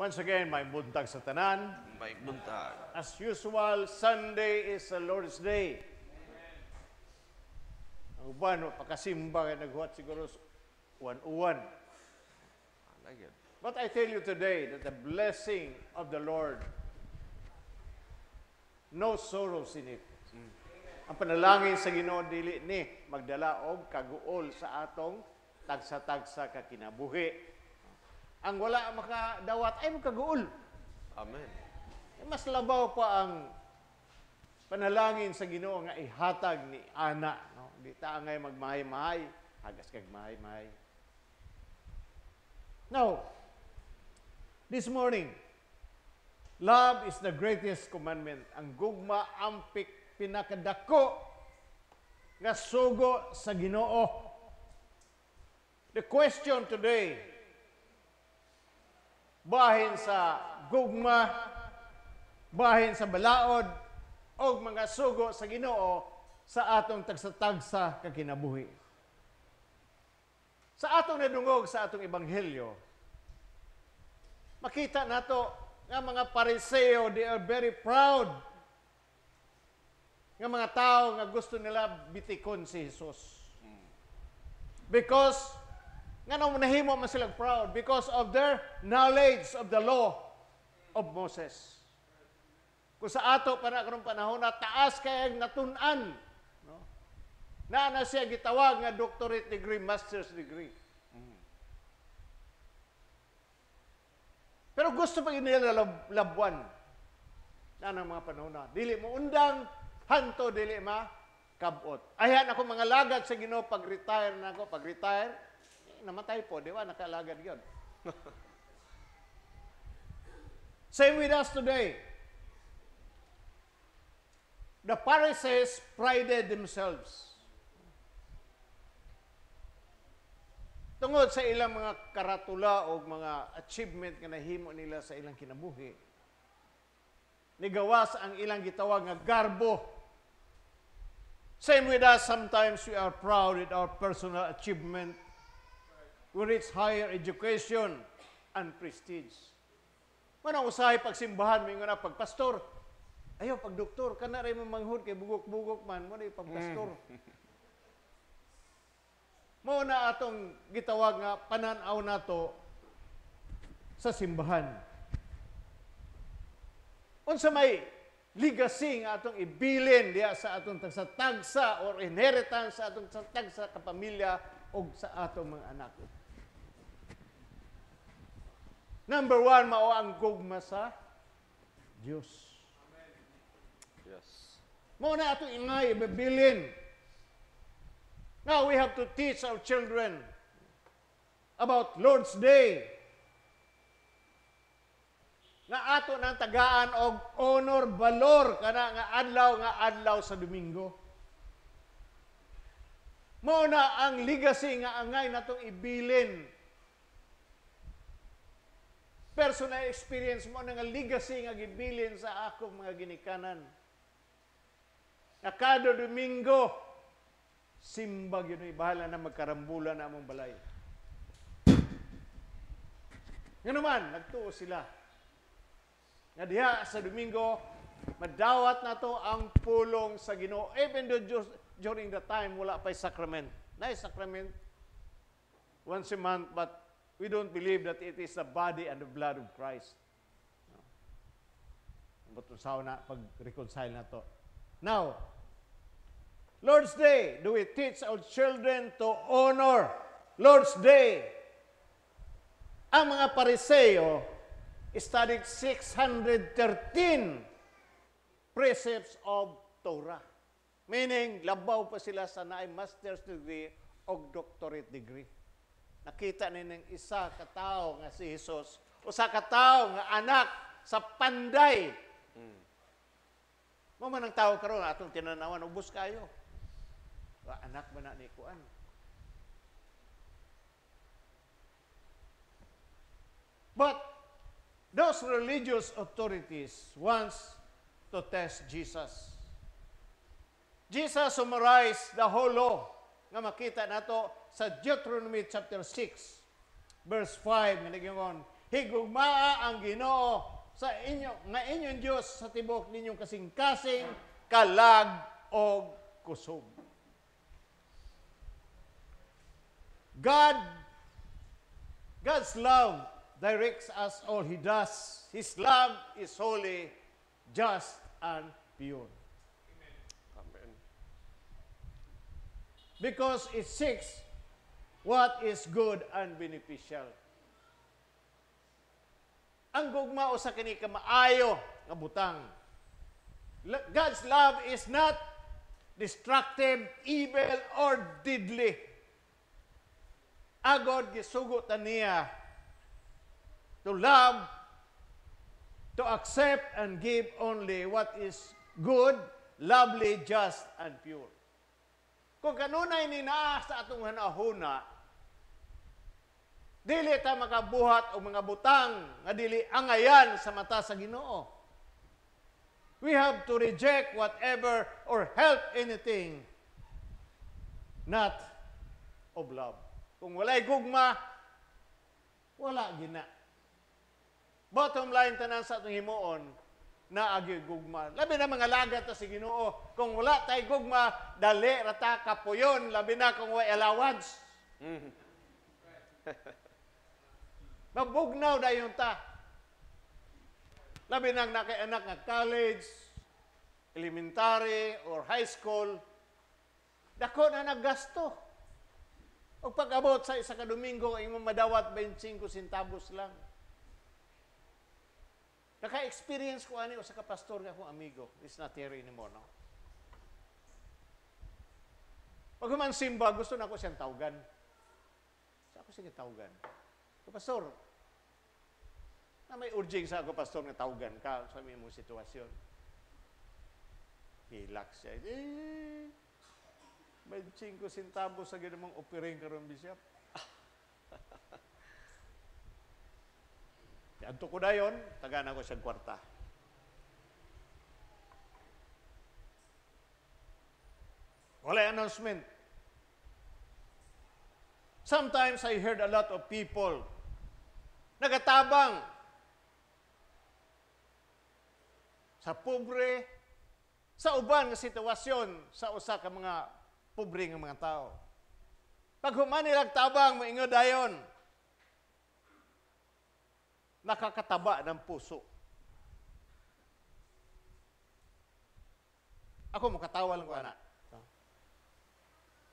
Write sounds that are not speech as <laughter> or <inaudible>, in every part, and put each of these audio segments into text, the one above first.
Once again, may buntag sa tanan. May buntag. As usual, Sunday is the Lord's Day. Amen. Ang uban, pakasimba kaya naghuhat siguro uwan-uwan. But I tell you today that the blessing of the Lord, no sorrows in it. Mm. Ang panalangin sa Ginoo dili ni magdala og kaguol sa atong tagsa-tagsa ka kinabuhi ang wala makadawat ay magkaguol. Amen. Eh, mas labaw pa ang panalangin sa Ginoo nga ihatag ni Ana. No? Di ta ngay magmahay-mahay, hagas kag mahay-mahay. Now, this morning, love is the greatest commandment. Ang gugma ang pinakadako nga sugo sa Ginoo. The question today bahin sa gugma, bahin sa balaod, o mga sugo sa ginoo sa atong tagsa-tagsa kakinabuhi. Sa atong nadungog sa atong ebanghelyo, makita nato nga mga pariseo, they are very proud nga mga tao nga gusto nila bitikon si Jesus. Because nga na manahimo man sila proud because of their knowledge of the law of Moses. Kung sa ato pa na panahon na taas kaya natunan no? na na siya gitawag nga doctorate degree, master's degree. Pero gusto pa nila lab, labuan na ng mga panahon na. Dili mo undang, hanto, dili ma, kabot. Ayan ako mga lagad sa Ginoo pag-retire na ako, pag-retire, namatay po, di ba? Nakalagad yun. <laughs> Same with us today. The Pharisees prided themselves. Tungod sa ilang mga karatula o mga achievement nga nahimo nila sa ilang kinabuhi, nigawas ang ilang gitawag nga garbo. Same with us, sometimes we are proud of our personal achievement we its higher education and prestige. Manang usahay pagsimbahan, may nga pagpastor. Ayaw, pag doktor, ka na rin manghud kay bugok-bugok man, mo na pagpastor. mo mm. <laughs> na atong gitawag nga pananaw nato sa simbahan. Unsa may legacy nga atong ibilin diya sa atong tagsa-tagsa or inheritance sa atong tagsa kapamilya o sa atong mga anak. Number one, mao ang gugma sa Dios. Yes. Mo na ato ingay bibilin. Now we have to teach our children about Lord's Day. Na ato nang tagaan og honor valor kana nga adlaw nga adlaw sa Domingo. Mao na ang legacy nga angay natong ibilin personal experience mo nga legacy nga gibilin sa akong mga ginikanan. Nga kada Domingo, simbag yun, eh. bahala na magkarambula na among balay. Nga naman, nagtuo sila. Nga diha sa Domingo, madawat na to ang pulong sa Ginoo. Even though during the time, wala pa'y sacrament. Na sacrament once a month, but We don't believe that it is the body and the blood of Christ. But Usaw na pag-reconcile na to. Now, Lord's Day, do we teach our children to honor Lord's Day? Ang mga pariseo studied 613 precepts of Torah. Meaning, labaw pa sila sa naay master's degree o doctorate degree. Nakita ni ng isa katao nga si Jesus, usa katao nga anak sa panday. Mm. man ang tao karon atong tinanawan ubos kayo. Wa anak man na ni kuan? But those religious authorities wants to test Jesus. Jesus summarized the whole law nga makita nato sa Deuteronomy chapter 6, verse 5, nalagyan ko, Higugmaa ang ginoo sa inyo, nga inyong Diyos sa tibok ninyong kasing-kasing, kalag o kusog. God, God's love directs us all He does. His love is holy, just, and pure. Amen. Because it seeks what is good and beneficial. Ang gugmao sa kini ka maayo nga butang. God's love is not destructive, evil, or deadly. Agod ah, gisugot niya to love, to accept and give only what is good, lovely, just, and pure. Kung kanunay ni naa sa atong hanahuna, dili ta makabuhat o mga butang nga dili angayan sa mata sa Ginoo. We have to reject whatever or help anything not of love. Kung walay gugma, wala gina. Bottom line tanan sa atong himuon, na agi gugma. Labi na mga lagat ta si Ginoo. Kung wala tay gugma, dali rata kapuyon. Labi na kung wala allowance. Mm. <laughs> Mabugnaw dayon ta. Labi na nakay anak nga college, elementary or high school. Dako na naggasto. Og pag-abot sa isa ka Domingo, imong madawat 25 centavos lang. Naka-experience ko ani o sa kapastor nga akong amigo. It's not here anymore, no? Pag man simba, gusto na ako siyang tawagan. Sa ako sige tawagan. Kapastor, na may urging sa ako, pastor, nga tawagan ka sa mo sitwasyon. Relax siya. Eh, may 5 centavo sa ganamang offering karon bishop. <laughs> Adto ko dayon, taga na ko sa kwarta. Wala announcement. Sometimes I heard a lot of people nagatabang sa pobre, sa uban nga sitwasyon sa usa ka mga pobre nga mga tao. Pag human tabang, maingon dayon nakakataba ng puso. Ako, makatawa lang ko, anak.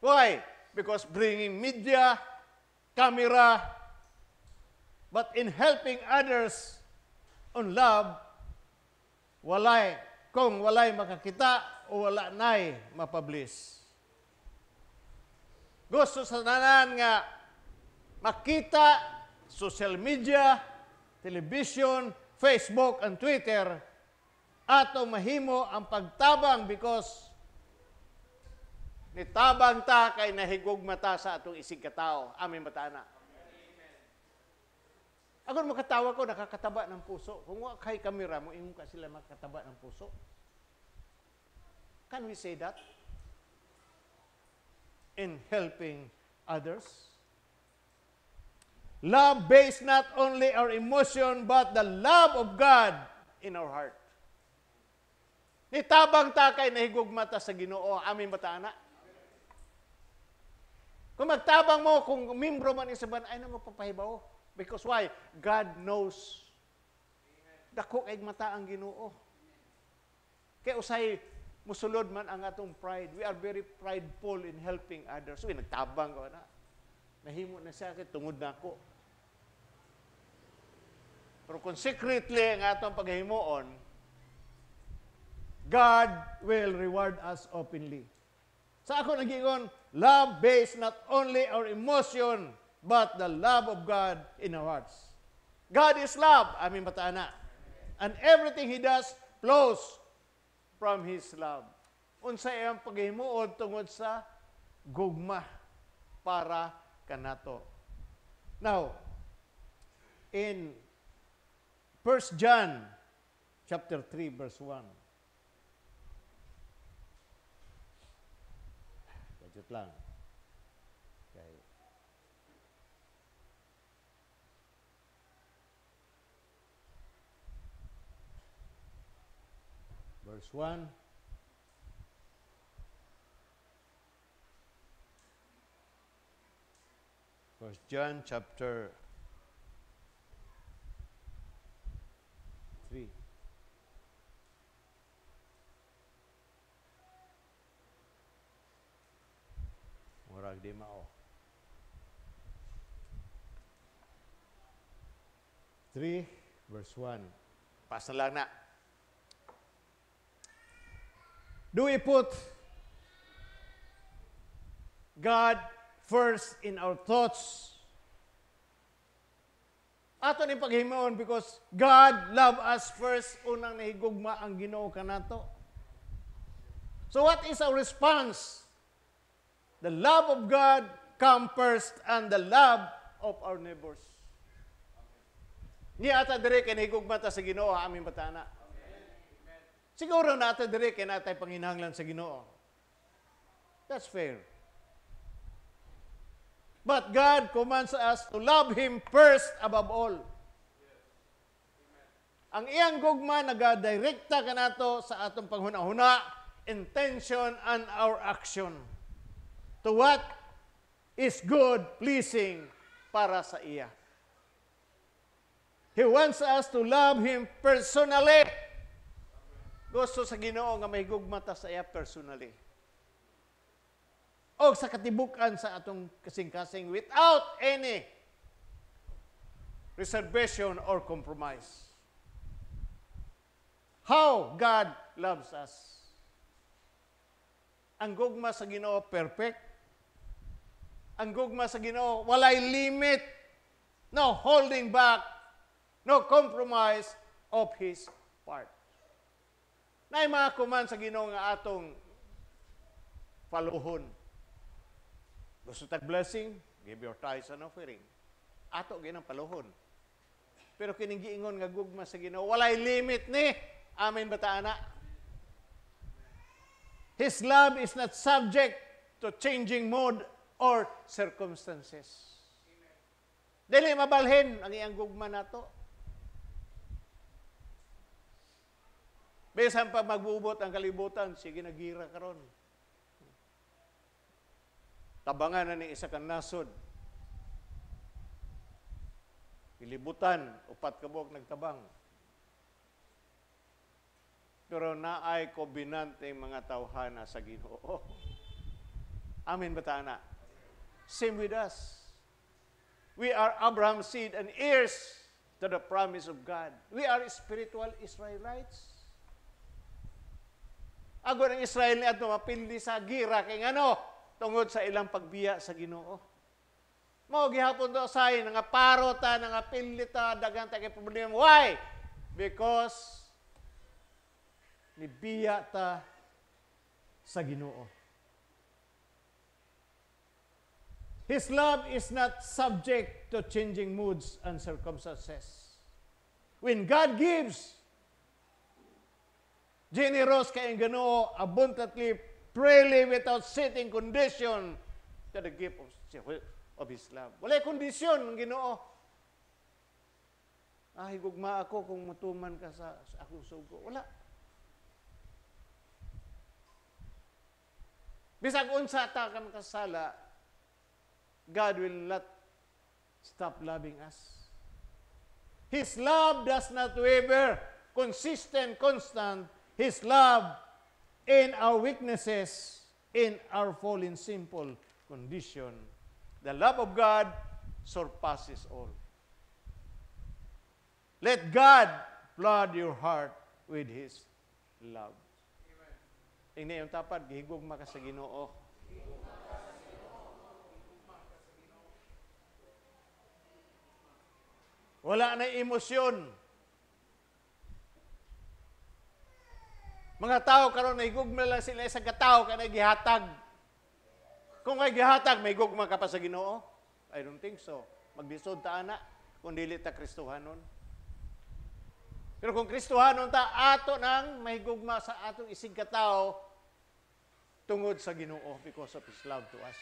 Why? Because bringing media, camera, but in helping others on love, walay, kung walay makakita o wala na'y mapublish. Gusto sa nanan nga makita, social media, television, Facebook, and Twitter ato mahimo ang pagtabang because nitabang ta kay nahigog mata sa atong isig katao. Aming matana. Agon mo katawa ko, nakakataba ng puso. Kung wa kay kamera mo, imong ka sila makataba ng puso. Can we say that? In helping others? Love based not only our emotion, but the love of God in our heart. Ni tabang takay nahigog mata sa ginoo, amin bataana. Kung magtabang mo, kung membro man isaban, ay na mapapahibaw. Because why? God knows. Dako kay mata ang ginoo. Kay usay, musulod man ang atong pride. We are very prideful in helping others. We nagtabang ko na. Nahimo na siya kay tungod na ako. Pero kung secretly ang atong paghimoon, God will reward us openly. Sa ako nagingon, love based not only our emotion, but the love of God in our hearts. God is love, aming bataana. And everything He does flows from His love. Unsa iyang paghimoon tungod sa gugma para kanato. Now, in 1 John chapter 3 verse 1. Gadget lang. Okay. Verse 1. First John chapter 3. Murag di mao. 3 verse 1. Pasal lang na. Do we put God first in our thoughts. Ato ni paghimuon because God love us first. Unang nahigugma ang ginoo kanato. So what is our response? The love of God come first and the love of our neighbors. Ni ata dire kay nahigugma ta sa Ginoo aming batana. Siguro na ata dire kay natay panginahanglan sa Ginoo. That's fair. But God commands us to love Him first above all. Ang iyang gugma nagadirekta kanato sa atong panghunahuna, intention and our action to what is good, pleasing para sa iya. He wants us to love Him personally. Gusto sa ginoo nga may gugma ta sa iya personally o sa katibukan sa atong kasing-kasing without any reservation or compromise. How God loves us. Ang gugma sa Ginoo perfect. Ang gugma sa Ginoo walay limit. No holding back. No compromise of his part. Nay mga kuman sa Ginoo nga atong paluhon. Gusto tag blessing, give your tithes and offering. Ato ginang paluhon. Pero kining giingon nga gugma sa Ginoo, walay limit ni. Amen bataana. His love is not subject to changing mood or circumstances. Dili mabalhin ang iyang gugma nato. Bisan pa magbubot ang kalibutan, sige nagira karon tabangan na ni isa kang nasod. Ilibutan, upat kabok nagtabang. Pero naay kobinante mga tawhana sa ginoo. <laughs> Amen batana. Same with us. We are Abraham's seed and heirs to the promise of God. We are spiritual Israelites. Ago ng Israel ni Adno mapindi sa gira kay ano? tungod sa ilang pagbiya sa Ginoo. Mo gihapon to say nga paro ta nga pilita dagang ta kay problema. Why? Because nibiya ta sa Ginoo. His love is not subject to changing moods and circumstances. When God gives, generous kay ang Ginoo abundantly freely without setting condition to the gift of, of His love. Walay kondisyon ginoo. Ah, higugma ako kung matuman ka sa, sa akong sugo. Wala. Bisag unsa ta ka makasala, God will not stop loving us. His love does not waver, consistent, constant. His love in our weaknesses, in our fallen simple condition. The love of God surpasses all. Let God flood your heart with His love. Ingna yung tapat, gihigugma maka sa ginoo. Wala na emosyon. Mga tao karon nahigugma lang sila sa kataw kanay gihatag. Kung kay gihatag may gugma ka pa sa Ginoo? I don't think so. Maglisod ta ana kung dili ta Kristohanon. Pero kung Kristohanon ta ato nang may mahigugma sa atong isig kataw tungod sa Ginoo because of His love to us.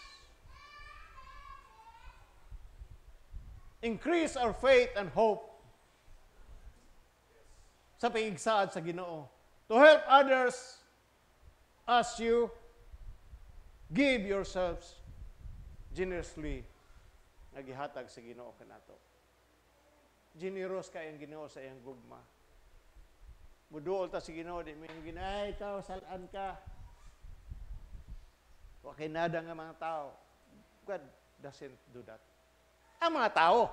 Increase our faith and hope sa paigsaad sa Ginoo to help others as you give yourselves generously nga sa Ginoo kanato. Generous kay ang Ginoo sa iyang gugma. Muduol ta si Ginoo di may ginay ikaw salaan ka. Wa kinada nga mga tao. God doesn't do that. Ang mga tao.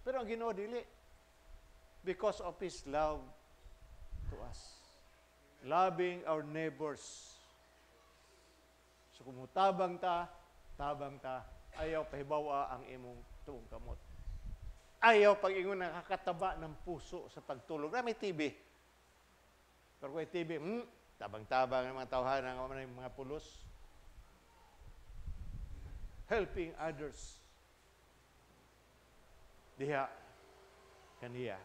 Pero ang Ginoo dili because of his love to us. Loving our neighbors. So kung tabang ta, tabang ta, ayaw pahibawa ang imong tuong kamot. Ayaw pag ingon nakakataba ng puso sa pagtulog. Na may TV. Pero kung TV, hmm, tabang-tabang ang mga tawhanan, ng mga pulos. Helping others. Diha, kaniya.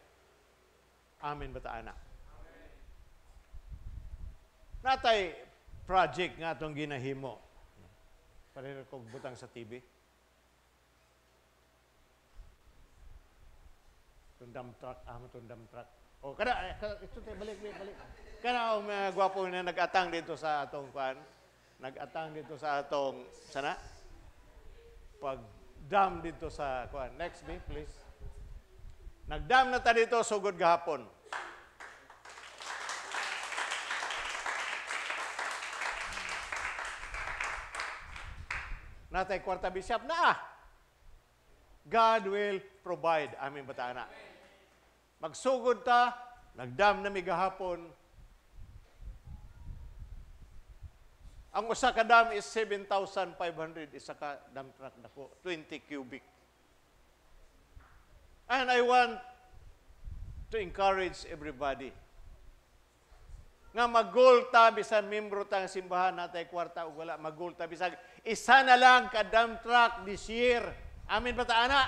Amen, bata anak. Natay project nga itong ginahimo. Pareho kong butang sa TV. Tundam truck, ah, tundam truck. Oh, kada, eh, kada ito tayo, balik, balik, balik. Kada ang oh, mga gwapo na nag-atang dito sa atong kwan, nag-atang dito sa atong, sana? Pag-dam dito sa kwan. Next, me, please. Nag-dam na ta dito, sugod gahapon. Natay kwarta bishop na ah. God will provide. Amin bataana. Magsugod ta, nagdam na mi gahapon. Ang usa ka dam is 7,500 isa ka dam truck na dako, 20 cubic. And I want to encourage everybody nga magulta bisan membro tang simbahan natay kwarta o wala magulta bisan isa na lang ka dump truck this year. Amin ba ana?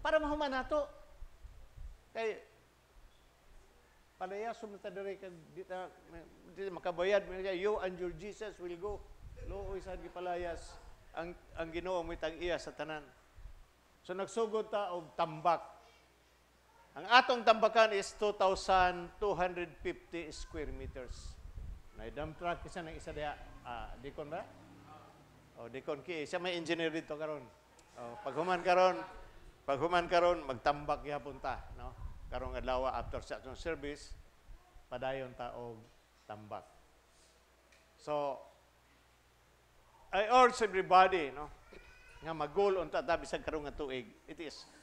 Para mahuman nato. Kay palaya sumta dere kag dita makabayad you and your Jesus will go. Looy sad gipalayas ang ang Ginoo mo iya sa tanan. So nagsugod ta og tambak ang atong tambakan is 2,250 square meters. Naidam track isa ng isa daya. Ah, dikon ba? Oh, dikon ki. Siya may engineer dito karon. Oh, paghuman karon, paghuman karon magtambak gihapon punta. no? Karong adlaw after sa atong service, padayon ta og tambak. So I urge everybody, no, nga mag-goal unta ta sa karong tuig. It is